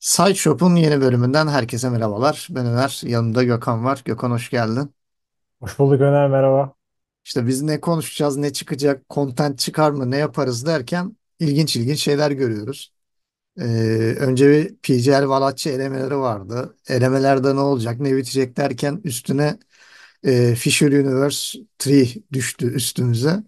Side Shop'un yeni bölümünden herkese merhabalar. Ben Ömer, yanımda Gökhan var. Gökhan hoş geldin. Hoş bulduk Ömer. merhaba. İşte biz ne konuşacağız, ne çıkacak, content çıkar mı, ne yaparız derken ilginç ilginç şeyler görüyoruz. Ee, önce bir PGL Valatçı elemeleri vardı. Elemelerde ne olacak, ne bitecek derken üstüne e, Fisher Universe 3 düştü üstümüze.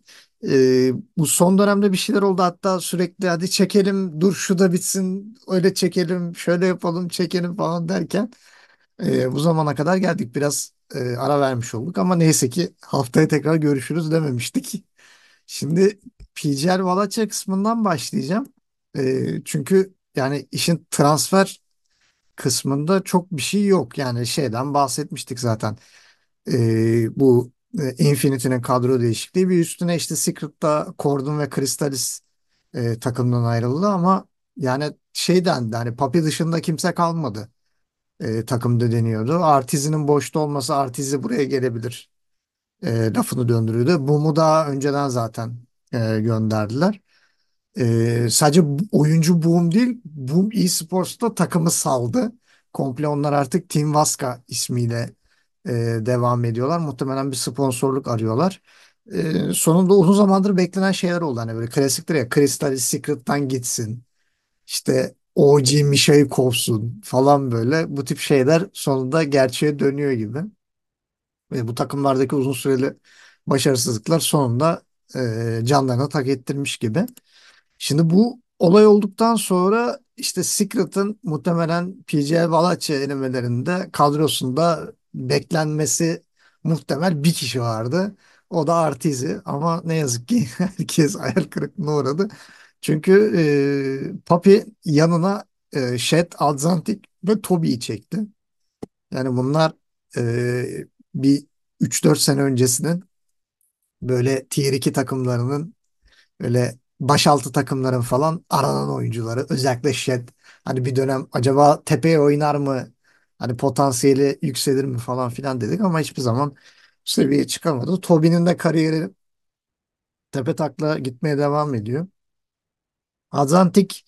Ee, bu son dönemde bir şeyler oldu hatta sürekli hadi çekelim dur şu da bitsin öyle çekelim şöyle yapalım çekelim falan derken e, bu zamana kadar geldik biraz e, ara vermiş olduk ama neyse ki haftaya tekrar görüşürüz dememiştik. Şimdi PGL Valacca kısmından başlayacağım. E, çünkü yani işin transfer kısmında çok bir şey yok yani şeyden bahsetmiştik zaten e, bu e, Infinity'nin kadro değişikliği bir üstüne işte Secret'ta Cordon ve Crystalis e, takımdan ayrıldı ama yani şeyden yani Papi dışında kimse kalmadı e, takımda deniyordu. Artizi'nin boşta olması Artizi buraya gelebilir e, lafını döndürüyordu. Bum'u daha önceden zaten e, gönderdiler. E, sadece oyuncu Boom değil Boom Esports'ta takımı saldı. Komple onlar artık Team Vasca ismiyle e, devam ediyorlar. Muhtemelen bir sponsorluk arıyorlar. E, sonunda uzun zamandır beklenen şeyler oldu. Hani böyle klasiktir ya Crystal Secret'tan gitsin. İşte OG Mişa'yı kopsun falan böyle. Bu tip şeyler sonunda gerçeğe dönüyor gibi. Ve bu takımlardaki uzun süreli başarısızlıklar sonunda e, canlarına tak ettirmiş gibi. Şimdi bu olay olduktan sonra işte Secret'ın muhtemelen PGA Valaçya elemelerinde kadrosunda beklenmesi muhtemel bir kişi vardı. O da Artizi ama ne yazık ki herkes ayar kırıklığına uğradı. Çünkü e, Papi yanına e, Shed, Adzantik ve Toby'yi çekti. Yani bunlar e, bir 3-4 sene öncesinin böyle tier 2 takımlarının böyle başaltı takımların falan aranan oyuncuları özellikle Shed hani bir dönem acaba tepeye oynar mı Hani potansiyeli yükselir mi falan filan dedik ama hiçbir zaman seviye çıkamadı. Tobin'in de kariyeri tepe takla gitmeye devam ediyor. Atlantik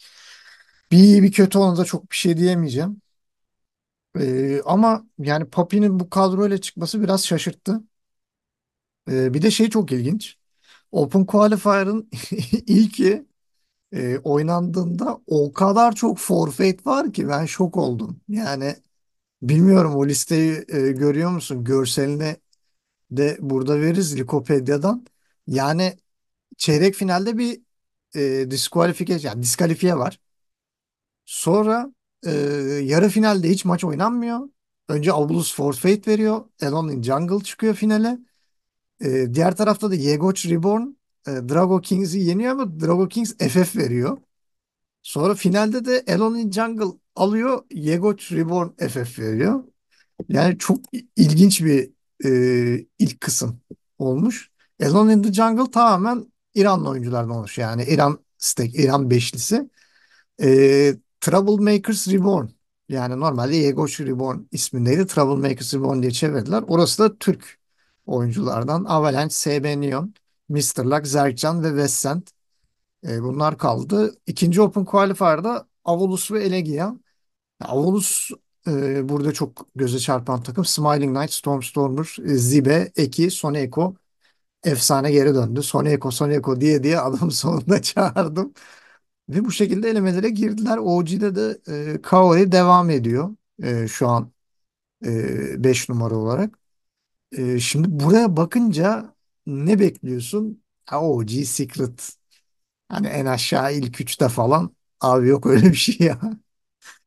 bir iyi bir kötü ona da çok bir şey diyemeyeceğim. Ee, ama yani Papi'nin bu kadroyla çıkması biraz şaşırttı. Ee, bir de şey çok ilginç. Open Qualifier'ın ilki e, oynandığında o kadar çok forfeit var ki ben şok oldum. Yani Bilmiyorum o listeyi e, görüyor musun? Görselini de burada veririz Likopedia'dan. Yani çeyrek finalde bir e, diskalifiye, yani diskalifiye var. Sonra e, yarı finalde hiç maç oynanmıyor. Önce Abulus forfeit veriyor. Elon'in Jungle çıkıyor finale. E, diğer tarafta da Yegoç Reborn e, Drago Kings'i yeniyor ama Drago Kings FF veriyor. Sonra finalde de Elon'in Jungle alıyor Yegoç Reborn FF veriyor. Yani çok ilginç bir e, ilk kısım olmuş. Alone in the Jungle tamamen İranlı oyunculardan oluşuyor. Yani İran stack, İran beşlisi. E, Troublemakers Reborn. Yani normalde Yegoç Reborn ismindeydi. Troublemakers Reborn diye çevirdiler. Orası da Türk oyunculardan. Avalanche, SB Neon, Mr. Luck, Zerkcan ve Westsend. E, bunlar kaldı. İkinci Open Qualifier'da Avolus ve Elegia. Avolus e, burada çok göze çarpan takım. Smiling Knight, Storm Stormstormer, e, Zibe, Eki, Soneko. Efsane geri döndü. Soneko, Soneko diye diye adam sonunda çağırdım. Ve bu şekilde elemelere girdiler. OG'de de e, Kaori devam ediyor. E, şu an 5 e, numara olarak. E, şimdi buraya bakınca ne bekliyorsun? Ha, OG Secret. Hani en aşağı ilk üçte falan Abi yok öyle bir şey ya.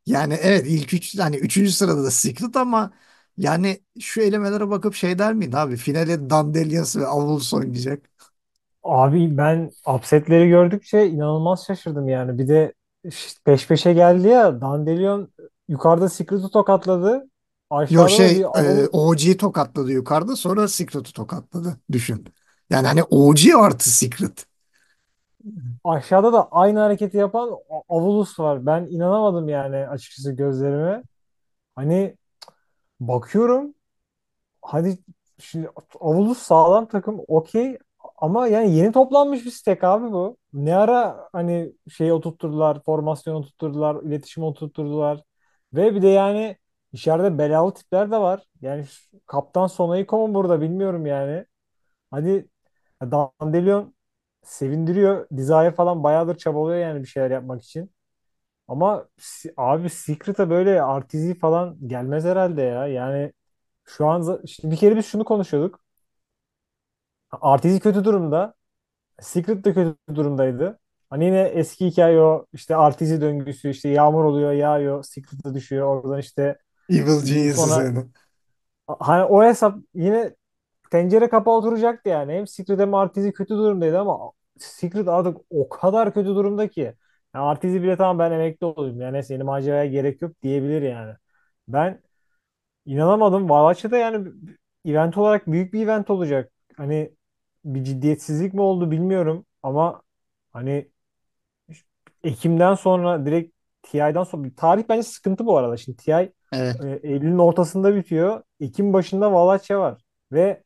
Yani evet ilk üç hani üçüncü sırada da Secret ama yani şu elemelere bakıp şey der miydin abi finale Dandelias ve Avulus oynayacak. Abi ben upsetleri gördükçe inanılmaz şaşırdım yani. Bir de ş- peş peşe geldi ya Dandelion yukarıda Secret'ı tokatladı. Yok Aşağıda da bir şey e, Avul OG tokatladı yukarıda sonra Secret'ı tokatladı. Düşün. Yani hani OG artı Secret. Aşağıda da aynı hareketi yapan A- Avulus var. Ben inanamadım yani açıkçası gözlerime. Hani bakıyorum hani şimdi Avulus sağlam takım okey ama yani yeni toplanmış bir stek abi bu. Ne ara hani şeyi oturtturdular, formasyon oturtturdular, iletişim oturtturdular. Ve bir de yani içeride belalı tipler de var. Yani kaptan Sonaiko mu burada bilmiyorum yani. Hani Dandelion sevindiriyor. Desire falan bayağıdır çabalıyor yani bir şeyler yapmak için. Ama si- abi Secret'a böyle artizi falan gelmez herhalde ya. Yani şu an za- bir kere biz şunu konuşuyorduk. Artizi kötü durumda. Secret de kötü durumdaydı. Hani yine eski hikaye o işte artizi döngüsü işte yağmur oluyor yağıyor Secret'a düşüyor oradan işte Evil Genius'ı hani o hesap yine tencere kapağı oturacaktı yani. Hem Secret hem Artizi kötü durumdaydı ama Secret artık o kadar kötü durumda ki. Yani Artizi bile tamam ben emekli olayım. Yani neyse yeni maceraya gerek yok diyebilir yani. Ben inanamadım. Valaçya'da yani event olarak büyük bir event olacak. Hani bir ciddiyetsizlik mi oldu bilmiyorum ama hani Ekim'den sonra direkt TI'den sonra tarih bence sıkıntı bu arada. Şimdi TI Evet. e, Eylül'ün ortasında bitiyor. Ekim başında Valaçya var ve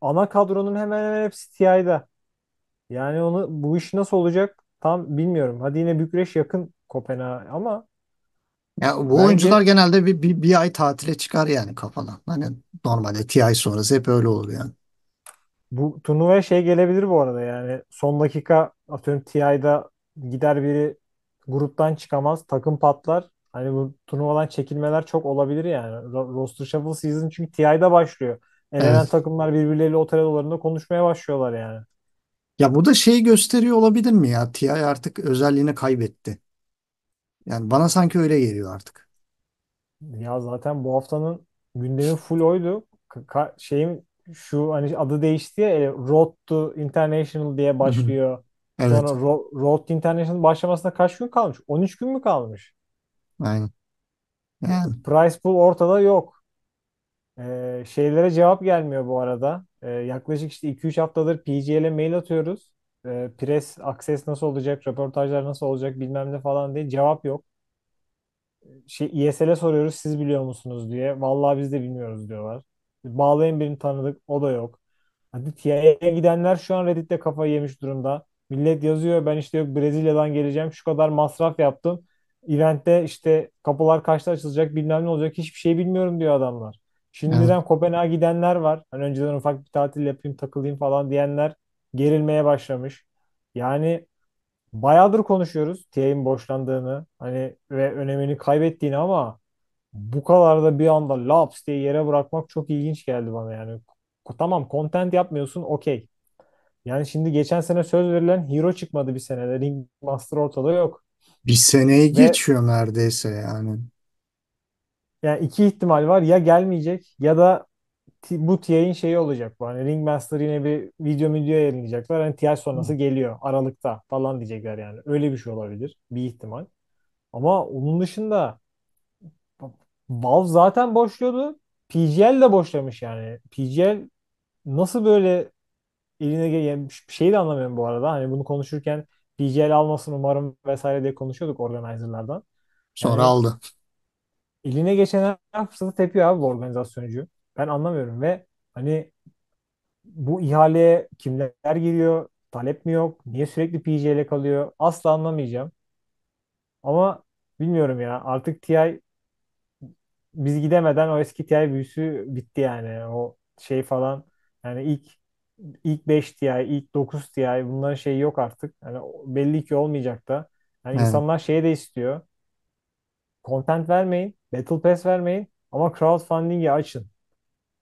ana kadronun hemen hemen hepsi TI'da. Yani onu bu iş nasıl olacak tam bilmiyorum. Hadi yine Bükreş yakın Kopenhag ama Ya bu oyuncular bence genelde bir, bir, bir ay tatile çıkar yani kafadan. Hani normalde TI sonrası hep öyle olur yani. bu turnuvaya şey gelebilir bu arada yani son dakika atıyorum TI'da gider biri gruptan çıkamaz takım patlar. Hani bu turnuvadan çekilmeler çok olabilir yani. Ro- Roster Shuffle Season çünkü TI'da başlıyor. Elenen Evet. takımlar birbirleriyle otel odalarında konuşmaya başlıyorlar yani. Ya bu da şeyi gösteriyor olabilir mi ya? TI artık özelliğini kaybetti. Yani bana sanki öyle geliyor artık. Ya zaten bu haftanın gündemi full oydu. Ka- şeyim şu hani adı değişti ya e, Road to International diye hı. başlıyor. Sonra Evet. Ro- Road to International başlamasına kaç gün kalmış? 13 gün mü kalmış? Aynen. Yani. Prize pool ortada yok. Ee, şeylere cevap gelmiyor bu arada. Ee, yaklaşık işte 2-3 haftadır PGL'e mail atıyoruz. Ee, press access nasıl olacak, röportajlar nasıl olacak bilmem ne falan diye cevap yok. Şey, ESL'e soruyoruz siz biliyor musunuz diye. Vallahi biz de bilmiyoruz diyorlar. Bağlayın birini tanıdık o da yok. Hadi TIA'ya gidenler şu an Reddit'te kafayı yemiş durumda. Millet yazıyor ben işte yok Brezilya'dan geleceğim şu kadar masraf yaptım. Eventte işte kapılar kaçta açılacak bilmem ne olacak hiçbir şey bilmiyorum diyor adamlar. Şimdiden evet. Kopenhag'a gidenler var. Hani önceden ufak bir tatil yapayım, takılayım falan diyenler gerilmeye başlamış. Yani bayağıdır konuşuyoruz TIA'nin boşlandığını hani ve önemini kaybettiğini ama bu kadar da bir anda laps diye yere bırakmak çok ilginç geldi bana yani. Tamam content yapmıyorsun okey. Yani şimdi geçen sene söz verilen hero çıkmadı bir senede. Ring Master ortada yok. Bir seneyi ve geçiyor neredeyse yani yani iki ihtimal var. Ya gelmeyecek ya da t- bu TI'nin şeyi olacak. bu. Hani Ringmaster yine bir video video yayınlayacaklar. Hani TI sonrası geliyor Aralık'ta falan diyecekler yani. Öyle bir şey olabilir. Bir ihtimal. Ama onun dışında Valve zaten boşluyordu. PGL de boşlamış yani. PGL nasıl böyle eline gelen şeyi de anlamıyorum bu arada. Hani bunu konuşurken PGL almasın umarım vesaire diye konuşuyorduk organizerlardan. Sonra yani, aldı eline geçen her fırsatı tepiyor abi bu organizasyoncu. Ben anlamıyorum ve hani bu ihaleye kimler giriyor? Talep mi yok? Niye sürekli PJ ile kalıyor? Asla anlamayacağım. Ama bilmiyorum ya. Artık TI biz gidemeden o eski TI büyüsü bitti yani. O şey falan yani ilk ilk 5 TI, ilk 9 TI bunların şeyi yok artık. Yani belli ki olmayacak da. Yani evet. insanlar şeye de istiyor content vermeyin, battle pass vermeyin ama crowdfunding'i açın.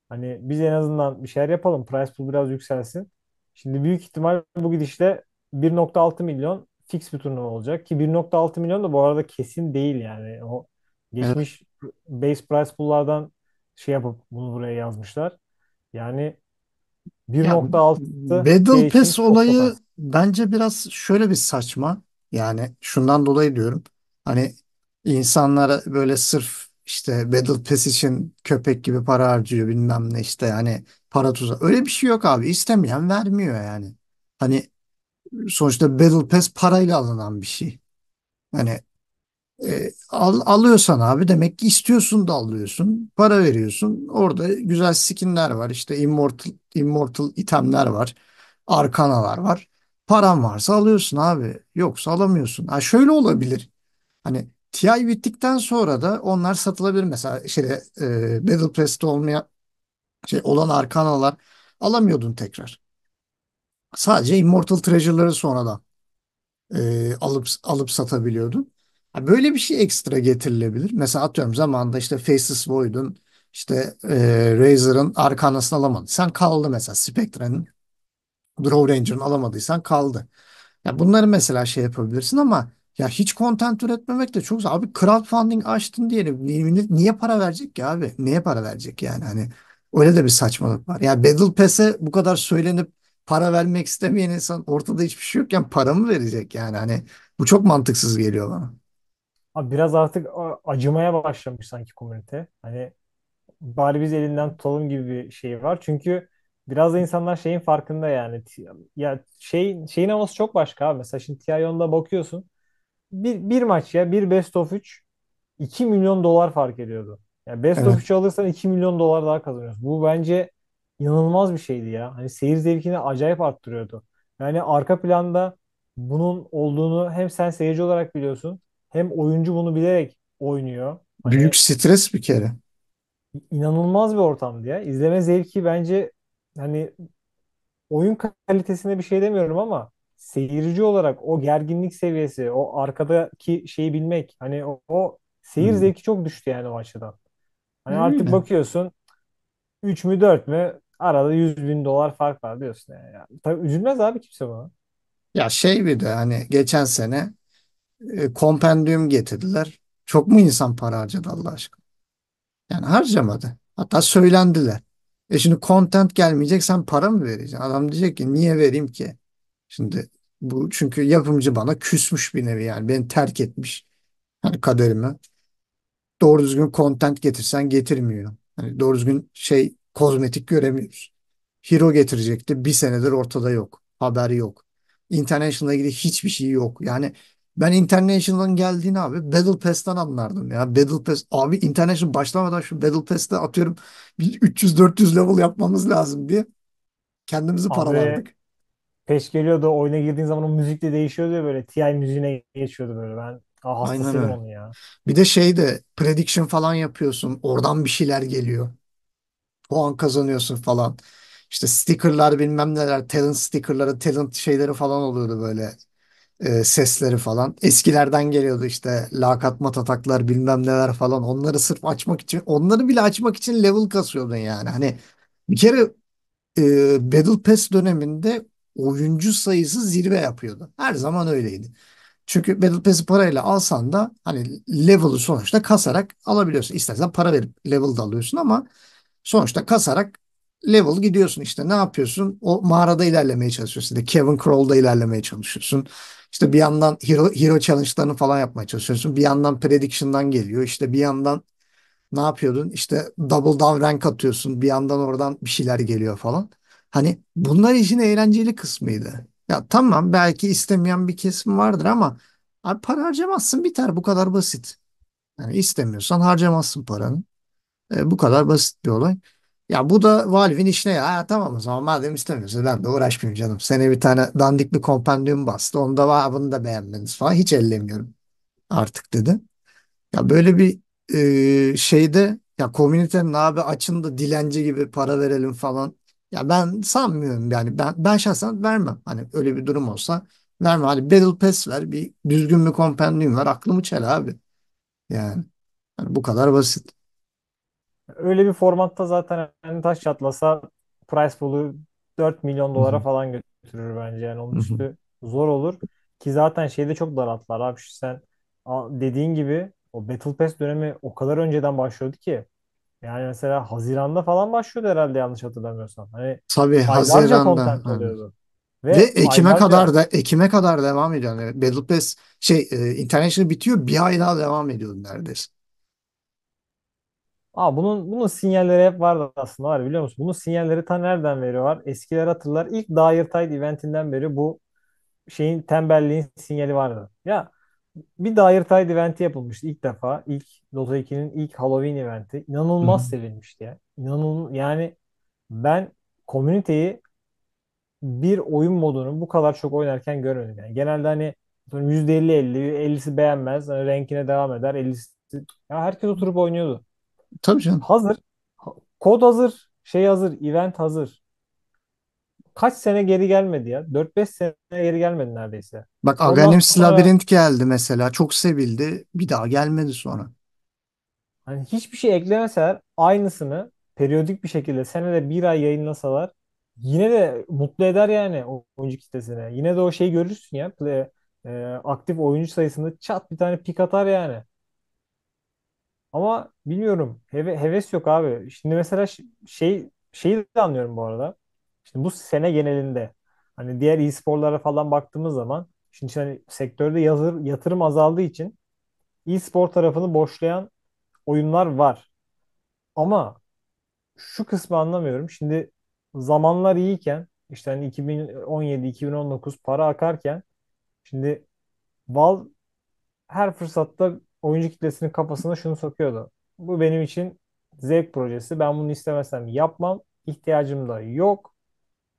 Hani biz en azından bir şeyler yapalım. Price pool biraz yükselsin. Şimdi büyük ihtimal bu gidişle 1.6 milyon fix bir turnuva olacak ki 1.6 milyon da bu arada kesin değil yani. O geçmiş evet. base price pool'lardan şey yapıp bunu buraya yazmışlar. Yani 1.6 ya, Battle Pass olayı bence biraz şöyle bir saçma. Yani şundan dolayı diyorum. Hani İnsanlara böyle sırf işte Battle Pass için köpek gibi para harcıyor bilmem ne işte yani para tuzağı. Öyle bir şey yok abi. İstemeyen vermiyor yani. Hani sonuçta Battle Pass parayla alınan bir şey. Hani e, al, alıyorsan abi demek ki istiyorsun da alıyorsun. Para veriyorsun. Orada güzel skinler var. işte immortal, immortal itemler var. Arkanalar var. Paran varsa alıyorsun abi. Yoksa alamıyorsun. Ha şöyle olabilir. Hani TI bittikten sonra da onlar satılabilir. Mesela şeyde e, Battle Pass'te olmayan şey olan arkanalar alamıyordun tekrar. Sadece Immortal Treasure'ları sonradan e, alıp alıp satabiliyordun. böyle bir şey ekstra getirilebilir. Mesela atıyorum zamanında işte Faceless Void'un işte e, Razer'ın alamadın. Sen kaldı mesela. Spectre'nin Draw Ranger'ın alamadıysan kaldı. Yani bunları mesela şey yapabilirsin ama ya hiç content üretmemek de çok zor. Abi crowdfunding açtın diyelim. Ni- niye para verecek ki abi? Neye para verecek yani? Hani öyle de bir saçmalık var. Ya Battle Pass'e bu kadar söylenip para vermek istemeyen insan ortada hiçbir şey yokken para mı verecek yani? Hani bu çok mantıksız geliyor bana. Abi biraz artık a- acımaya başlamış sanki komünite. Hani bari biz elinden tutalım gibi bir şey var. Çünkü biraz da insanlar şeyin farkında yani. Ya şey şeyin havası çok başka abi. Mesela şimdi TIO'nda bakıyorsun bir, bir maç ya bir best of 3 2 milyon dolar fark ediyordu. Yani best evet. of 3'ü alırsan 2 milyon dolar daha kazanıyorsun. Bu bence inanılmaz bir şeydi ya. Hani seyir zevkini acayip arttırıyordu. Yani arka planda bunun olduğunu hem sen seyirci olarak biliyorsun hem oyuncu bunu bilerek oynuyor. Hani Büyük stres bir kere. inanılmaz bir ortamdı ya. İzleme zevki bence hani oyun kalitesine bir şey demiyorum ama seyirci olarak o gerginlik seviyesi, o arkadaki şeyi bilmek hani o, o seyir hmm. zevki çok düştü yani o açıdan. Hani hmm. artık bakıyorsun 3 mü 4 mü arada 100 bin dolar fark var diyorsun yani. yani tabii üzülmez abi kimse buna. Ya şey bir de hani geçen sene e, getirdiler. Çok mu insan para harcadı Allah aşkına? Yani harcamadı. Hatta söylendiler. E şimdi content gelmeyecek sen para mı vereceksin? Adam diyecek ki niye vereyim ki? Şimdi bu çünkü yapımcı bana küsmüş bir nevi yani beni terk etmiş hani kaderime. Doğru düzgün content getirsen getirmiyor. Hani doğru düzgün şey kozmetik göremiyoruz. Hero getirecekti. Bir senedir ortada yok. Haber yok. International'a ilgili hiçbir şey yok. Yani ben International'ın geldiğini abi Battle Pass'tan anlardım ya. Battle Pass abi International başlamadan şu Battle Pass'te atıyorum 300-400 level yapmamız lazım diye kendimizi abi, paralardık peş geliyordu. Oyuna girdiğin zaman o müzik de değişiyordu ya böyle. TI müziğine geçiyordu böyle. Ben aa, ah, Aynen onu ya. Bir de şey de prediction falan yapıyorsun. Oradan bir şeyler geliyor. Puan kazanıyorsun falan. İşte stickerlar bilmem neler. Talent stickerları, talent şeyleri falan oluyordu böyle. E, sesleri falan. Eskilerden geliyordu işte lakatma tataklar bilmem neler falan. Onları sırf açmak için, onları bile açmak için level kasıyordun yani. Hani bir kere e, Battle Pass döneminde oyuncu sayısı zirve yapıyordu. Her zaman öyleydi. Çünkü Battle Pass'i parayla alsan da hani level'ı sonuçta kasarak alabiliyorsun. İstersen para verip level da alıyorsun ama sonuçta kasarak level gidiyorsun işte ne yapıyorsun? O mağarada ilerlemeye çalışıyorsun. İşte Kevin Crawl'da ilerlemeye çalışıyorsun. İşte bir yandan hero, hero challenge'larını falan yapmaya çalışıyorsun. Bir yandan prediction'dan geliyor. İşte bir yandan ne yapıyordun? İşte double down rank atıyorsun. Bir yandan oradan bir şeyler geliyor falan. Hani bunlar işin eğlenceli kısmıydı. Ya tamam belki istemeyen bir kesim vardır ama abi para harcamazsın biter bu kadar basit. Yani istemiyorsan harcamazsın paranı. E, bu kadar basit bir olay. Ya bu da Valve'in işine ya. Ha, tamam o zaman madem istemiyorsun ben de uğraşmayayım canım. Sene bir tane dandik bir kompendiyum bastı. Onu da var bunu da beğenmeniz falan. Hiç ellemiyorum artık dedi. Ya böyle bir e, şeyde ya komünitenin abi açın da dilenci gibi para verelim falan ya ben sanmıyorum yani ben ben şahsen vermem. Hani öyle bir durum olsa vermem. Hani Battle Pass ver bir düzgün bir kompendium ver aklımı çel abi. Yani, yani bu kadar basit. Öyle bir formatta zaten hani taş çatlasa price pool'u 4 milyon dolara falan götürür bence. Yani onun üstü zor olur. Ki zaten şeyde çok daralttılar abi. Sen dediğin gibi o Battle Pass dönemi o kadar önceden başlıyordu ki yani mesela Haziran'da falan başlıyordu herhalde yanlış hatırlamıyorsam. Hani Tabii aylarca Haziran'da. content Aynen. oluyordu. Ve, Ve Ekim'e aylarca kadar da Ekim'e kadar devam ediyor. Yani Battle Pass şey e, International bitiyor bir ay daha devam ediyor neredeyse. Aa, bunun bunun sinyalleri hep vardı aslında var biliyor musun? Bunun sinyalleri ta nereden veriyorlar? Eskiler hatırlar. İlk Dire Tide eventinden beri bu şeyin tembelliğin sinyali vardı. Ya bir Dire Tide eventi yapılmıştı ilk defa. ilk Dota 2'nin ilk Halloween eventi. İnanılmaz Hı-hı. sevilmişti İnanıl yani ben komüniteyi bir oyun modunu bu kadar çok oynarken görmedim. Yani genelde hani %50 50 50'si beğenmez. Hani renkine devam eder. 50'si ya herkes oturup oynuyordu. Tabii canım. Hazır. Kod hazır. Şey hazır. Event hazır kaç sene geri gelmedi ya. 4-5 sene geri gelmedi neredeyse. Bak Ondan Aghanim sonra... Labirent geldi mesela. Çok sevildi. Bir daha gelmedi sonra. Hani hiçbir şey eklemeseler aynısını periyodik bir şekilde senede bir ay yayınlasalar yine de mutlu eder yani oyuncu kitlesine. Yine de o şeyi görürsün ya. Play, e, aktif oyuncu sayısında çat bir tane pik atar yani. Ama bilmiyorum. Heve, heves yok abi. Şimdi mesela şey şeyi de anlıyorum bu arada. Şimdi bu sene genelinde hani diğer e-sporlara falan baktığımız zaman şimdi hani sektörde yazır, yatırım azaldığı için e-spor tarafını boşlayan oyunlar var. Ama şu kısmı anlamıyorum. Şimdi zamanlar iyiyken işte hani 2017-2019 para akarken şimdi Val her fırsatta oyuncu kitlesinin kafasına şunu sokuyordu. Bu benim için zevk projesi. Ben bunu istemesem yapmam. İhtiyacım da yok.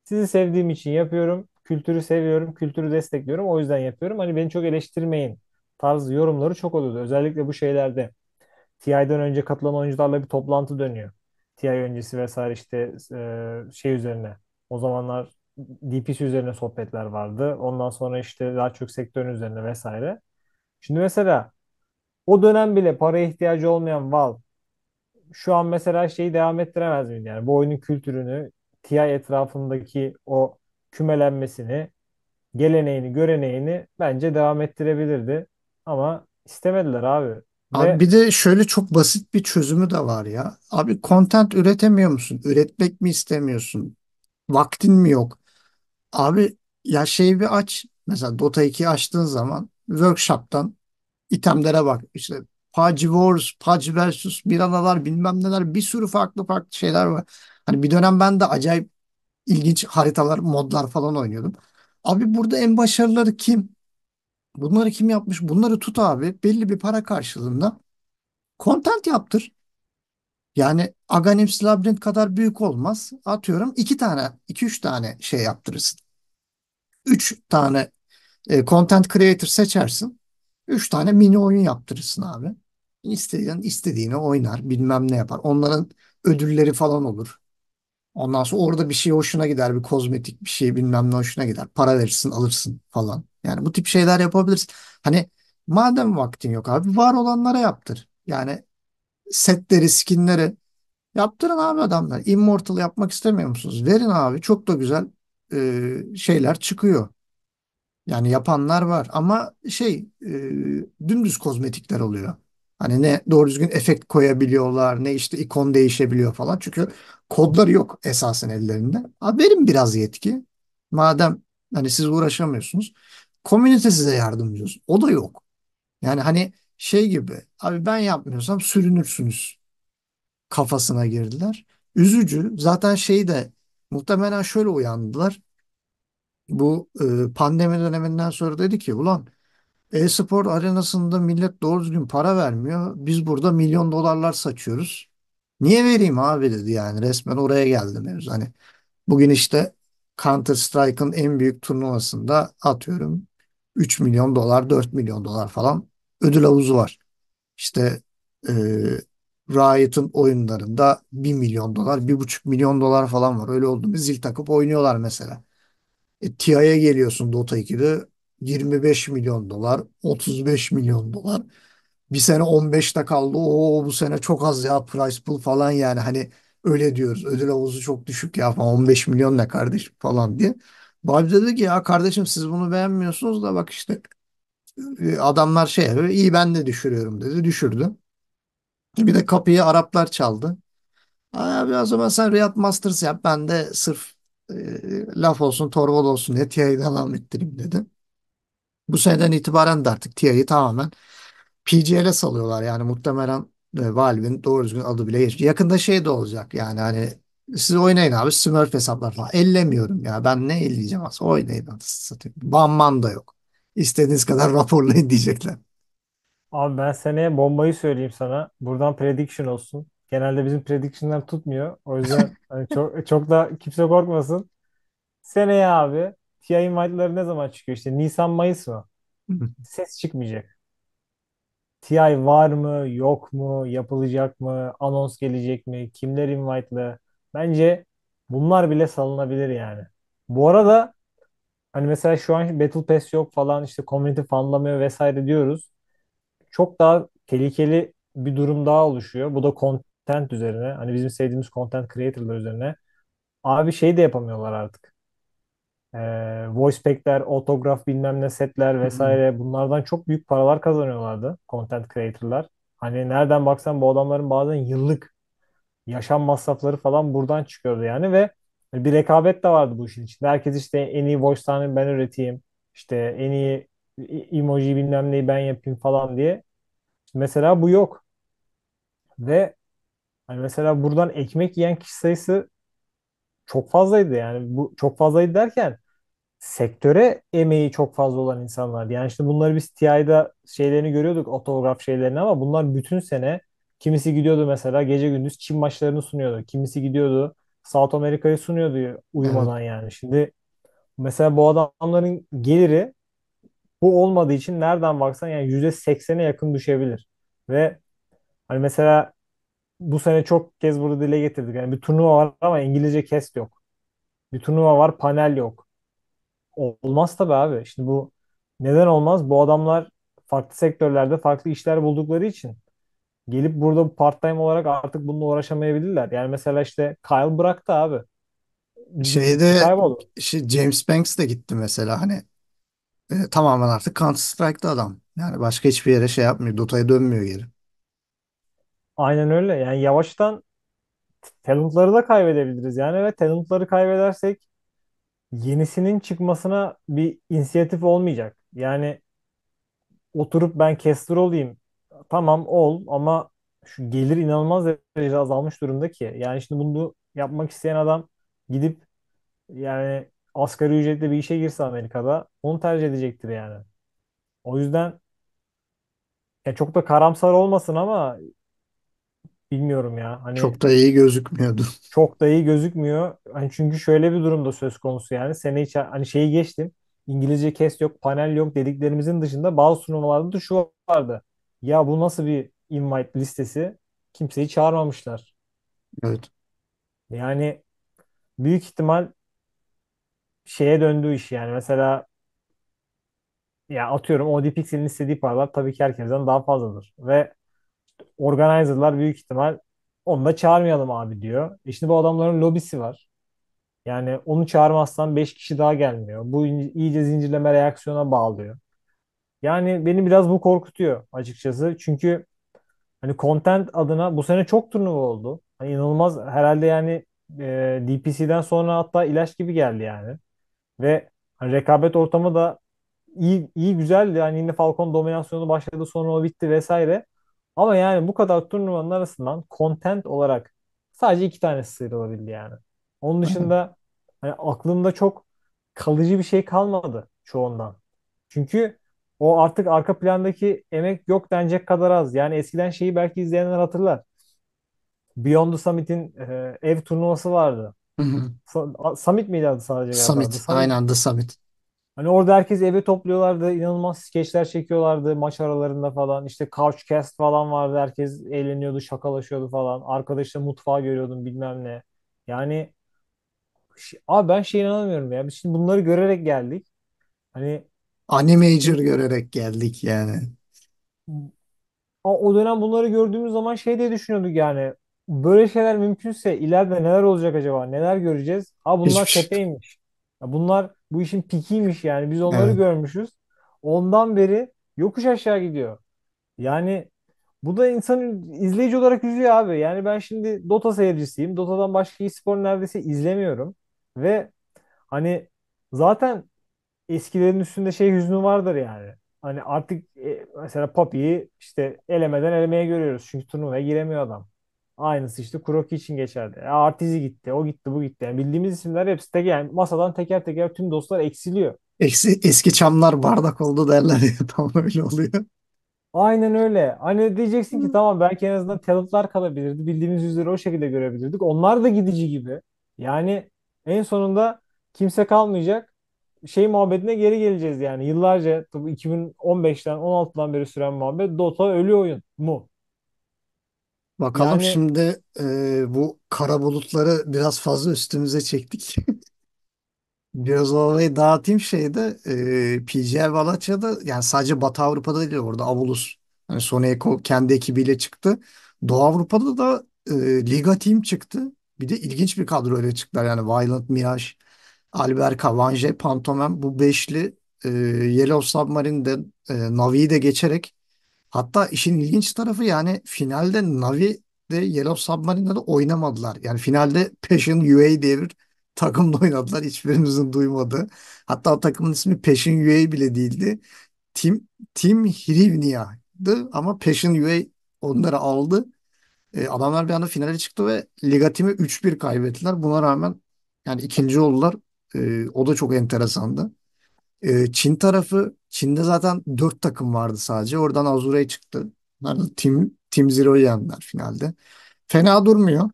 Sizi sevdiğim için yapıyorum. Kültürü seviyorum. Kültürü destekliyorum. O yüzden yapıyorum. Hani beni çok eleştirmeyin tarzı yorumları çok oluyordu. Özellikle bu şeylerde. TI'den önce katılan oyuncularla bir toplantı dönüyor. TI öncesi vesaire işte e, şey üzerine. O zamanlar DPC üzerine sohbetler vardı. Ondan sonra işte daha çok sektörün üzerine vesaire. Şimdi mesela o dönem bile paraya ihtiyacı olmayan Valve şu an mesela şeyi devam ettiremez miydi? Yani bu oyunun kültürünü TI etrafındaki o kümelenmesini, geleneğini, göreneğini bence devam ettirebilirdi. Ama istemediler abi. Abi Ve bir de şöyle çok basit bir çözümü de var ya. Abi content üretemiyor musun? Üretmek mi istemiyorsun? Vaktin mi yok? Abi ya şeyi bir aç. Mesela Dota 2'yi açtığın zaman workshop'tan itemlere bak. İşte Pudge Wars, Pudge versus Miranalar bilmem neler bir sürü farklı farklı şeyler var. Hani bir dönem ben de acayip ilginç haritalar, modlar falan oynuyordum. Abi burada en başarıları kim? Bunları kim yapmış? Bunları tut abi. Belli bir para karşılığında content yaptır. Yani Aghanim's Labyrinth kadar büyük olmaz. Atıyorum iki tane, iki üç tane şey yaptırırsın. Üç tane e, content creator seçersin. Üç tane mini oyun yaptırırsın abi. İstediğin istediğini oynar, bilmem ne yapar. Onların ödülleri falan olur. Ondan sonra orada bir şey hoşuna gider. Bir kozmetik bir şey bilmem ne hoşuna gider. Para verirsin alırsın falan. Yani bu tip şeyler yapabilirsin. Hani madem vaktin yok abi var olanlara yaptır. Yani setleri, skinleri yaptırın abi adamlar. Immortal yapmak istemiyor musunuz? Verin abi çok da güzel e, şeyler çıkıyor. Yani yapanlar var ama şey e, dümdüz kozmetikler oluyor. Hani ne doğru düzgün efekt koyabiliyorlar ne işte ikon değişebiliyor falan. Çünkü kodları yok esasen ellerinde. Abi verin biraz yetki. Madem hani siz uğraşamıyorsunuz. Komünite size yardımcı olsun. O da yok. Yani hani şey gibi abi ben yapmıyorsam sürünürsünüz kafasına girdiler. Üzücü. Zaten şey de muhtemelen şöyle uyandılar. Bu e, pandemi döneminden sonra dedi ki ulan e-spor arenasında millet doğru düzgün para vermiyor. Biz burada milyon dolarlar saçıyoruz. Niye vereyim abi dedi yani resmen oraya geldi mevzu. Hani bugün işte Counter Strike'ın en büyük turnuvasında atıyorum 3 milyon dolar 4 milyon dolar falan ödül havuzu var. İşte e, Riot'ın oyunlarında 1 milyon dolar 1,5 milyon dolar falan var. Öyle oldu mu zil takıp oynuyorlar mesela. E, TI'ye geliyorsun Dota 2'de 25 milyon dolar 35 milyon dolar bir sene 15'te kaldı. O bu sene çok az ya price pool falan yani hani öyle diyoruz. Ödül havuzu çok düşük ya falan 15 milyon ne kardeşim falan diye. Babs dedi ki ya kardeşim siz bunu beğenmiyorsunuz da bak işte e, adamlar şey iyi ben de düşürüyorum dedi. Düşürdü. Bir de kapıyı Araplar çaldı. Aa biraz zaman sen Riyad Masters yap ben de sırf e, laf olsun torval olsun ne TIA'yı devam ettireyim dedi. Bu seneden itibaren de artık TIA'yı tamamen PGL'e salıyorlar yani muhtemelen e, Valve'in doğru düzgün adı bile geçmiyor. Yakında şey de olacak yani hani siz oynayın abi Smurf hesaplar falan. Ellemiyorum ya ben ne elleyeceğim aslında oynayın satayım. Banman da yok. İstediğiniz kadar raporlayın diyecekler. Abi ben seneye bombayı söyleyeyim sana. Buradan prediction olsun. Genelde bizim prediction'lar tutmuyor. O yüzden hani çok, çok da kimse korkmasın. Seneye abi TI Invite'ları ne zaman çıkıyor? İşte Nisan Mayıs mı? Ses çıkmayacak. TI var mı, yok mu, yapılacak mı, anons gelecek mi, kimler invite'lı? Bence bunlar bile salınabilir yani. Bu arada hani mesela şu an Battle Pass yok falan işte community fanlamıyor vesaire diyoruz. Çok daha tehlikeli bir durum daha oluşuyor. Bu da content üzerine. Hani bizim sevdiğimiz content creator'lar üzerine. Abi şey de yapamıyorlar artık e, voice pack'ler, otograf bilmem ne setler vesaire bunlardan çok büyük paralar kazanıyorlardı content creator'lar. Hani nereden baksan bu adamların bazen yıllık yaşam masrafları falan buradan çıkıyordu yani ve bir rekabet de vardı bu işin içinde. Herkes işte en iyi voice tane ben üreteyim. İşte en iyi emoji bilmem neyi ben yapayım falan diye. Mesela bu yok. Ve hani mesela buradan ekmek yiyen kişi sayısı çok fazlaydı yani. Bu çok fazlaydı derken sektöre emeği çok fazla olan insanlardı. Yani işte bunları biz TI'da şeylerini görüyorduk otograf şeylerini ama bunlar bütün sene kimisi gidiyordu mesela gece gündüz Çin maçlarını sunuyordu. Kimisi gidiyordu South Amerika'yı sunuyordu uyumadan evet. yani. Şimdi mesela bu adamların geliri bu olmadığı için nereden baksan yani %80'e yakın düşebilir. Ve hani mesela bu sene çok kez burada dile getirdik. Yani bir turnuva var ama İngilizce kest yok. Bir turnuva var panel yok. Olmaz tabii abi. Şimdi bu neden olmaz? Bu adamlar farklı sektörlerde farklı işler buldukları için gelip burada part time olarak artık bununla uğraşamayabilirler. Yani mesela işte Kyle bıraktı abi. Şeyde Kayboldu. şey, James Banks de gitti mesela hani e, tamamen artık Counter Strike'da adam. Yani başka hiçbir yere şey yapmıyor. Dota'ya dönmüyor geri. Aynen öyle. Yani yavaştan talentları da kaybedebiliriz yani ve talentları kaybedersek yenisinin çıkmasına bir inisiyatif olmayacak. Yani oturup ben kestir olayım. Tamam ol ama şu gelir inanılmaz derecede azalmış durumda ki. Yani şimdi bunu yapmak isteyen adam gidip yani asgari ücretli bir işe girse Amerika'da onu tercih edecektir yani. O yüzden ya çok da karamsar olmasın ama Bilmiyorum ya. Hani Çok da iyi gözükmüyordu. çok da iyi gözükmüyor. Hani çünkü şöyle bir durumda söz konusu yani. Sene içi hani şeyi geçtim. İngilizce kes yok, panel yok dediklerimizin dışında bazı sunumlarda da şu vardı. Ya bu nasıl bir invite listesi? Kimseyi çağırmamışlar. Evet. Yani büyük ihtimal şeye döndüğü iş yani. Mesela ya atıyorum ODPXL'in istediği paralar tabii ki herkesten daha fazladır. Ve organizerlar büyük ihtimal onu da çağırmayalım abi diyor. E şimdi bu adamların lobisi var. Yani onu çağırmazsan 5 kişi daha gelmiyor. Bu iyice zincirleme reaksiyona bağlıyor. Yani beni biraz bu korkutuyor açıkçası. Çünkü hani content adına bu sene çok turnuva oldu. Hani inanılmaz herhalde yani e, DPC'den sonra hatta ilaç gibi geldi yani. Ve hani rekabet ortamı da iyi iyi güzeldi. Hani yine Falcon dominasyonu başladı sonra o bitti vesaire. Ama yani bu kadar turnuvanın arasından content olarak sadece iki tane sıyrılabildi yani. Onun dışında hani aklımda çok kalıcı bir şey kalmadı çoğundan. Çünkü o artık arka plandaki emek yok denecek kadar az. Yani eskiden şeyi belki izleyenler hatırlar. Beyond the Summit'in e, ev turnuvası vardı. Summit miydi adı sadece? galiba? Summit. Summit. Aynen The Summit. Hani orada herkes eve topluyorlardı. inanılmaz skeçler çekiyorlardı maç aralarında falan. İşte couchcast falan vardı. Herkes eğleniyordu, şakalaşıyordu falan. Arkadaşla mutfağı görüyordum bilmem ne. Yani ş- abi ben şey inanamıyorum ya. Biz şimdi bunları görerek geldik. Hani Animager görerek geldik yani. o o dönem bunları gördüğümüz zaman şey diye düşünüyorduk yani. Böyle şeyler mümkünse ileride neler olacak acaba? Neler göreceğiz? Ha bunlar Hiçbir şey. tepeymiş. Ya bunlar bu işin pikiymiş yani. Biz onları Evet. görmüşüz. Ondan beri yokuş aşağı gidiyor. Yani bu da insanı izleyici olarak üzüyor abi. Yani ben şimdi Dota seyircisiyim. Dota'dan başka e-spor neredeyse izlemiyorum. Ve hani zaten eskilerin üstünde şey hüznü vardır yani. Hani artık e, mesela papiyi işte elemeden elemeye görüyoruz. Çünkü turnuvaya giremiyor adam. Aynısı işte Kuroki için geçerli. E, Artizi gitti, o gitti, bu gitti. Yani bildiğimiz isimler hepsi de yani masadan teker teker tüm dostlar eksiliyor. Eksi, eski çamlar bardak oldu derler ya tam öyle oluyor. Aynen öyle. Hani diyeceksin ki tamam belki en azından talentlar kalabilirdi. Bildiğimiz yüzleri o şekilde görebilirdik. Onlar da gidici gibi. Yani en sonunda kimse kalmayacak. Şey muhabbetine geri geleceğiz yani. Yıllarca 2015'ten 16'dan beri süren muhabbet Dota ölü oyun mu? Bakalım Yani şimdi e, bu kara bulutları biraz fazla üstümüze çektik. Biraz olayı dağıtayım şeyde e, PGL Valaçya'da yani sadece Batı Avrupa'da değil orada Avulus hani Soneko kendi ekibiyle çıktı. Doğu Avrupa'da da e, Liga Team çıktı. Bir de ilginç bir kadro öyle çıktılar yani Violent Miaj, Alberca, Vange, Pantomem bu beşli e, Yellow Submarine'de e, Navi'yi de geçerek Hatta işin ilginç tarafı yani finalde Navi de Yellow Submarine'de de oynamadılar. Yani finalde Passion UA diye bir takımla oynadılar. Hiçbirimizin duymadı. Hatta o takımın ismi Passion UA bile değildi. Tim, Tim Hirivnia'dı ama Passion UA onları aldı. E, adamlar bir anda finale çıktı ve liga timi 3-1 kaybettiler. Buna rağmen yani ikinci oldular. E, o da çok enteresandı. Ee, Çin tarafı Çin'de zaten dört takım vardı sadece. Oradan Azure'ye çıktı. Bunlar da Team, Team Zero'yu yendiler finalde. Fena durmuyor.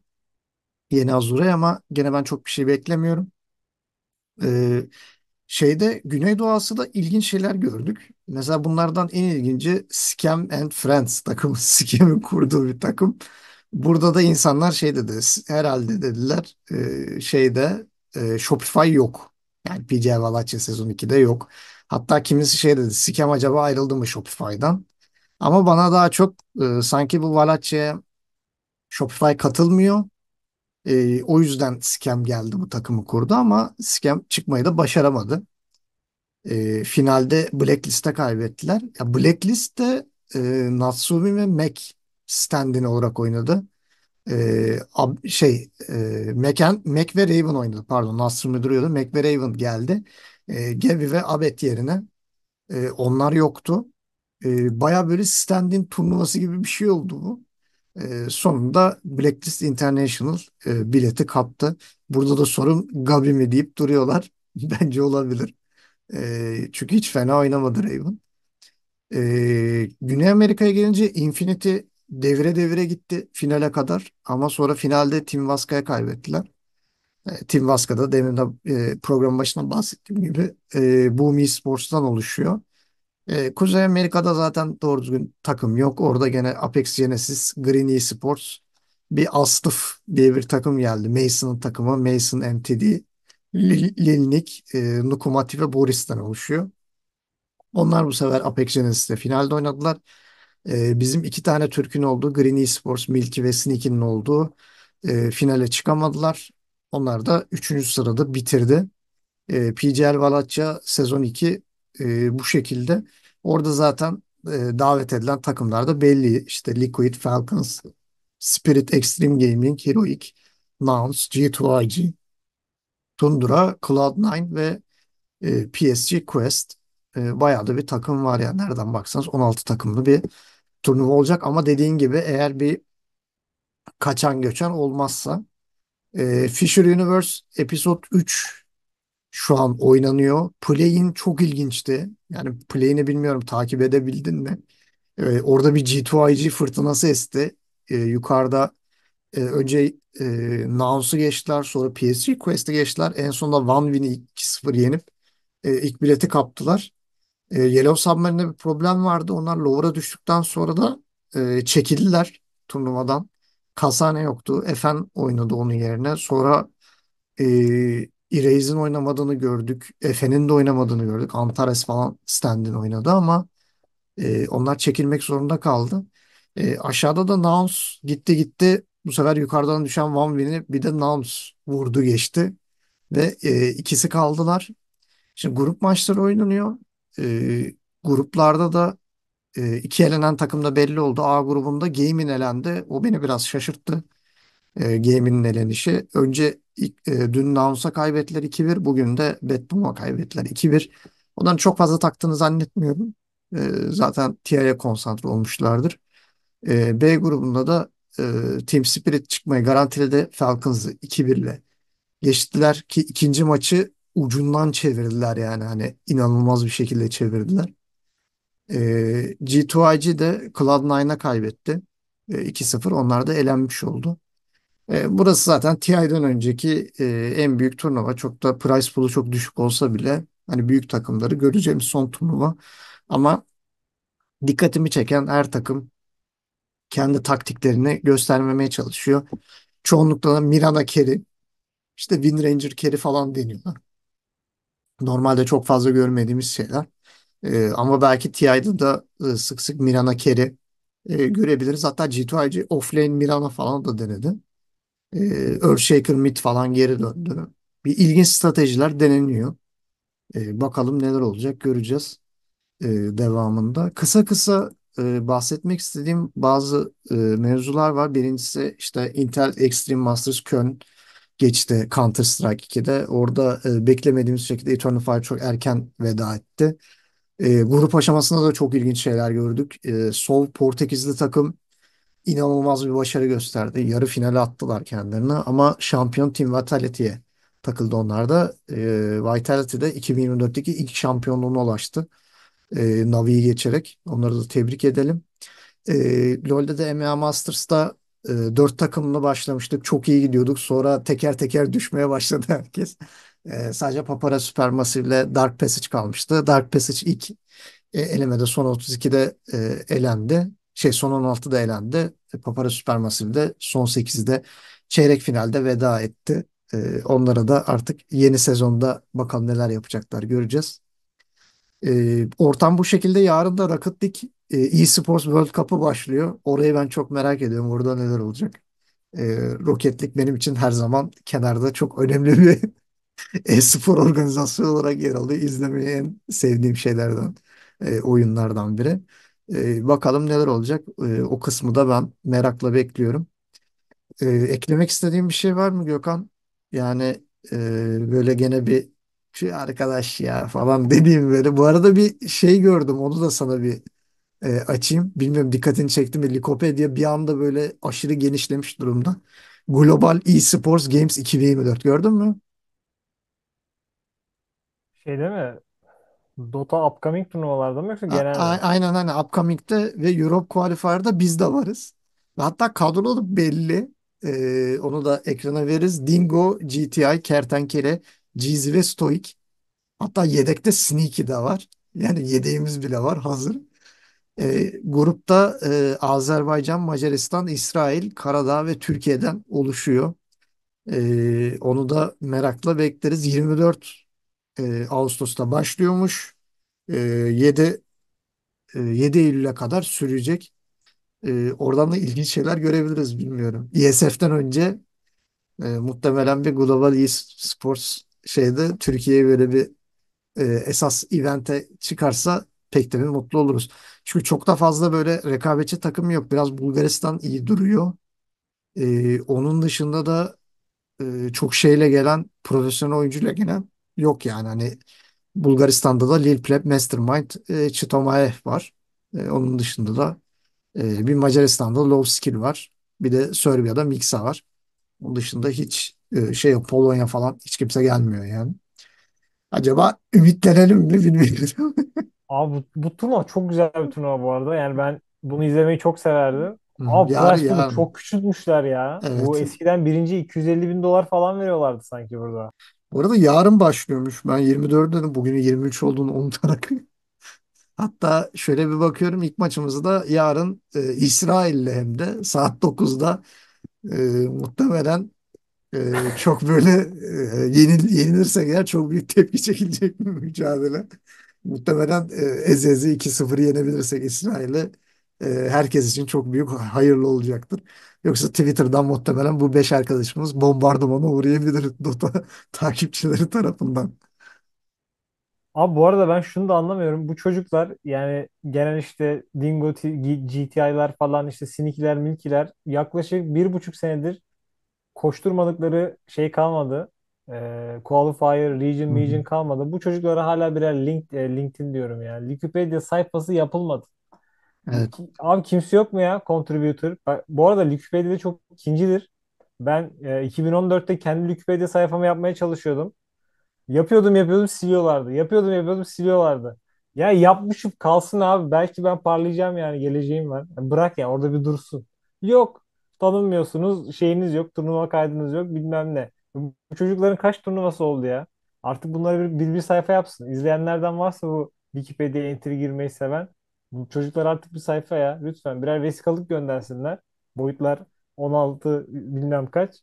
Yeni Azure ama gene ben çok bir şey beklemiyorum. Ee, şeyde Güneydoğu Asya'da ilginç şeyler gördük. Mesela bunlardan en ilginci Scam and Friends takımı. Scam'in kurduğu bir takım. Burada da insanlar şey dedi herhalde dediler ee, şeyde e, Shopify yok. Yani Bilge Valatya sezon 2'de yok. Hatta kimisi şey dedi. Sikem acaba ayrıldı mı Shopify'dan? Ama bana daha çok e, sanki bu Valatya'ya Shopify katılmıyor. E, o yüzden Sikem geldi bu takımı kurdu ama Sikem çıkmayı da başaramadı. E, finalde Blacklist'e kaybettiler. Ya Blacklist de e, Natsumi ve Mac stand olarak oynadı e, ab, şey e, Mekan, Mac ve Raven oynadı. Pardon Nasr müdürüyordu. Mac ve Raven geldi. E, Gavi ve Abet yerine e, onlar yoktu. E, ee, Baya böyle standing turnuvası gibi bir şey oldu bu. E, sonunda Blacklist International e, bileti kaptı. Burada da sorun Gabi mi deyip duruyorlar. Bence olabilir. E, çünkü hiç fena oynamadı Raven. E, Güney Amerika'ya gelince Infinity devire devire gitti finale kadar ama sonra finalde Tim Vaska'ya kaybettiler. E, Tim Vaska da demin de e, programın başından bahsettiğim gibi e, Boomi Sports'tan oluşuyor. E, Kuzey Amerika'da zaten doğru düzgün takım yok. Orada gene Apex Genesis, Green Esports bir Astif diye bir takım geldi. Mason'ın takımı, Mason MTD, Lilnik, e, Nukumati ve Boris'ten oluşuyor. Onlar bu sefer Apex Genesis'te finalde oynadılar. Ee, bizim iki tane Türk'ün olduğu Green Esports, Milky ve Sneaky'nin olduğu e, finale çıkamadılar. Onlar da üçüncü sırada bitirdi. E, ee, PGL Valatça sezon 2 e, bu şekilde. Orada zaten e, davet edilen takımlar da belli. İşte Liquid, Falcons, Spirit, Extreme Gaming, Heroic, Nouns, G2IG, Tundra, Cloud9 ve e, PSG Quest e, bayağı da bir takım var yani. Nereden baksanız 16 takımlı bir turnuva olacak ama dediğin gibi eğer bir kaçan göçen olmazsa e, Fisher Universe Episode 3 şu an oynanıyor. Play'in çok ilginçti. Yani Play'ini bilmiyorum takip edebildin mi? E, orada bir G2IG fırtınası esti. E, yukarıda e, önce e, Nouns'u geçtiler sonra PSG Quest'i geçtiler. En sonunda Van Win'i 2-0 yenip e, ilk bileti kaptılar. E, Yellow Submarine'de bir problem vardı. Onlar Lower'a düştükten sonra da e, çekildiler turnuvadan. Kasane yoktu. Efen oynadı onun yerine. Sonra e, Eras'in oynamadığını gördük. Efe'nin de oynamadığını gördük. Antares falan standin oynadı ama e, onlar çekilmek zorunda kaldı. E, aşağıda da Nouns gitti gitti. Bu sefer yukarıdan düşen Van Vin'i bir de Nouns vurdu geçti. Ve e, ikisi kaldılar. Şimdi grup maçları oynanıyor. E, gruplarda da e, iki elenen takımda belli oldu. A grubunda Game'in elendi. O beni biraz şaşırttı. E, ee, Game'in elenişi. Önce e, dün Nouns'a kaybettiler 2-1. Bugün de Bettum'a kaybettiler 2-1. Ondan çok fazla taktığını zannetmiyorum. E, zaten TIA'ya konsantre olmuşlardır. E, B grubunda da e, Team Spirit çıkmayı garantiledi. Falcons'ı 2-1 ile geçtiler ki ikinci maçı ucundan çevirdiler yani hani inanılmaz bir şekilde çevirdiler. E, ee, G2IG de Cloud9'a kaybetti. E, ee, 2-0 onlar da elenmiş oldu. E, burası zaten TI'den önceki e, en büyük turnuva. Çok da price pool'u çok düşük olsa bile hani büyük takımları göreceğimiz son turnuva. Ama dikkatimi çeken her takım kendi taktiklerini göstermemeye çalışıyor. Çoğunlukla Mirana Keri, işte Windranger Keri falan deniyorlar normalde çok fazla görmediğimiz şeyler. E, ama belki TI'de da e, sık sık Mirana Carey e, görebiliriz. Hatta G2IG offlane Mirana falan da denedi. E, ee, Earthshaker Mid falan geri döndü. Bir ilginç stratejiler deneniyor. E, bakalım neler olacak göreceğiz e, devamında. Kısa kısa e, bahsetmek istediğim bazı e, mevzular var. Birincisi işte Intel Extreme Masters Köln geçti Counter Strike 2'de. Orada e, beklemediğimiz şekilde Eternal Fire çok erken veda etti. E, grup aşamasında da çok ilginç şeyler gördük. E, Sol Portekizli takım inanılmaz bir başarı gösterdi. Yarı finale attılar kendilerini ama şampiyon Team Vitality'ye takıldı onlar da. E, Vitality de 2024'teki ilk şampiyonluğuna ulaştı. E, Navi'yi geçerek. Onları da tebrik edelim. E, LoL'de de EMEA Masters'ta dört takımla başlamıştık. Çok iyi gidiyorduk. Sonra teker teker düşmeye başladı herkes. sadece Papara Supermassive ile Dark Passage kalmıştı. Dark Passage ilk e, elemede son 32'de e, elendi. Şey son 16'da elendi. E, Papara Supermassive de son 8'de çeyrek finalde veda etti. E, onlara da artık yeni sezonda bakalım neler yapacaklar göreceğiz. ortam bu şekilde. Yarın da Rocket League e, e-Sports World Cup'ı başlıyor. Orayı ben çok merak ediyorum. Orada neler olacak? E, roketlik benim için her zaman kenarda çok önemli bir e-spor organizasyonu olarak yer alıyor. İzlemeyi en sevdiğim şeylerden, e, oyunlardan biri. E, bakalım neler olacak? E, o kısmı da ben merakla bekliyorum. E, eklemek istediğim bir şey var mı Gökhan? Yani e, böyle gene bir şu arkadaş ya falan dediğim böyle. Bu arada bir şey gördüm onu da sana bir e, açayım. Bilmiyorum dikkatini çekti mi? Likopedia bir anda böyle aşırı genişlemiş durumda. Global eSports Games 2024 gördün mü? Şeyde mi? Dota upcoming turnuvalarda mı yoksa A- genel mi? aynen aynen Upcoming'de ve Europe Qualifier'da biz de varız. Hatta kadro da belli. E, onu da ekrana veririz. Dingo, GTI, Kertenkele, Jeezy ve Stoic. Hatta yedekte Sneaky de var. Yani yedeğimiz bile var hazır. E, grupta e, Azerbaycan, Macaristan, İsrail, Karadağ ve Türkiye'den oluşuyor. E, onu da merakla bekleriz. 24 e, Ağustos'ta başlıyormuş. Ee, e, 7 e, 7 Eylül'e kadar sürecek. E, oradan da ilginç şeyler görebiliriz bilmiyorum. ISF'den e önce e, muhtemelen bir Global Esports şeyde Türkiye'ye böyle bir e, esas evente çıkarsa pek de mutlu oluruz. Çünkü çok da fazla böyle rekabetçi takım yok. Biraz Bulgaristan iyi duruyor. Ee, onun dışında da e, çok şeyle gelen profesyonel oyuncuyla gelen yok yani. Hani Bulgaristan'da da Lil Pleb Mastermind e, Chitomaev var. E, onun dışında da e, bir Macaristan'da Low Skill var. Bir de Serbia'da Miksa var. Onun dışında hiç e, şey Polonya falan hiç kimse gelmiyor yani. Acaba ümitlenelim mi bilmiyorum. Abi bu, bu turnuva çok güzel bir turnuva bu arada. Yani ben bunu izlemeyi çok severdim. Abi Yar Flash ya. çok küçültmüşler ya. Evet. Bu eskiden birinci 250 bin dolar falan veriyorlardı sanki burada. Bu arada yarın başlıyormuş. Ben 24 dedim. Bugünün 23 olduğunu unutarak. Hatta şöyle bir bakıyorum ilk maçımızı da yarın e, İsrail'le hem de saat 9'da e, muhtemelen e, çok böyle e, yenil, yenilirse eğer çok büyük tepki çekilecek bir mücadele muhtemelen e, ez eze 2-0 yenebilirsek İsrail'e e, herkes için çok büyük hayırlı olacaktır. Yoksa Twitter'dan muhtemelen bu beş arkadaşımız bombardımana uğrayabilir Dota takipçileri tarafından. Abi bu arada ben şunu da anlamıyorum. Bu çocuklar yani genel işte Dingo GTI'lar falan işte Sinikiler, Milkiler yaklaşık bir buçuk senedir koşturmadıkları şey kalmadı e, Qualifier, Region, Region kalmadı. Bu çocuklara hala birer link, e, LinkedIn diyorum ya. Wikipedia sayfası yapılmadı. Evet. Abi kimse yok mu ya contributor? Bak, bu arada Wikipedia'da çok ikincidir. Ben e, 2014'te kendi Wikipedia sayfamı yapmaya çalışıyordum. Yapıyordum yapıyordum siliyorlardı. Yapıyordum yapıyordum siliyorlardı. Ya yapmışım kalsın abi. Belki ben parlayacağım yani geleceğim var. Yani bırak ya orada bir dursun. Yok. Tanınmıyorsunuz. Şeyiniz yok. Turnuva kaydınız yok. Bilmem ne. Bu çocukların kaç turnuvası oldu ya? Artık bunları bir, bir, bir sayfa yapsın. İzleyenlerden varsa bu Wikipedia'ya entry girmeyi seven bu çocuklar artık bir sayfa ya. Lütfen birer vesikalık göndersinler. Boyutlar 16 bilmem kaç.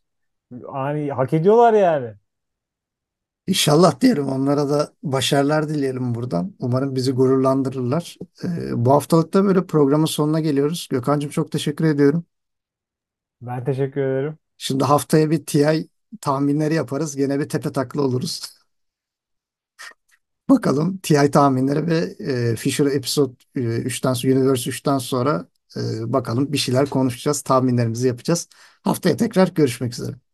Ani hak ediyorlar yani. İnşallah diyelim onlara da başarılar dileyelim buradan. Umarım bizi gururlandırırlar. Ee, bu haftalıkta böyle programın sonuna geliyoruz. Gökhan'cığım çok teşekkür ediyorum. Ben teşekkür ederim. Şimdi haftaya bir TI tahminleri yaparız. Gene bir tepe takla oluruz. Bakalım TI tahminleri ve e, Fisher Episode e, 3'ten sonra, Universe 3'ten sonra e, bakalım bir şeyler konuşacağız. Tahminlerimizi yapacağız. Haftaya tekrar görüşmek üzere.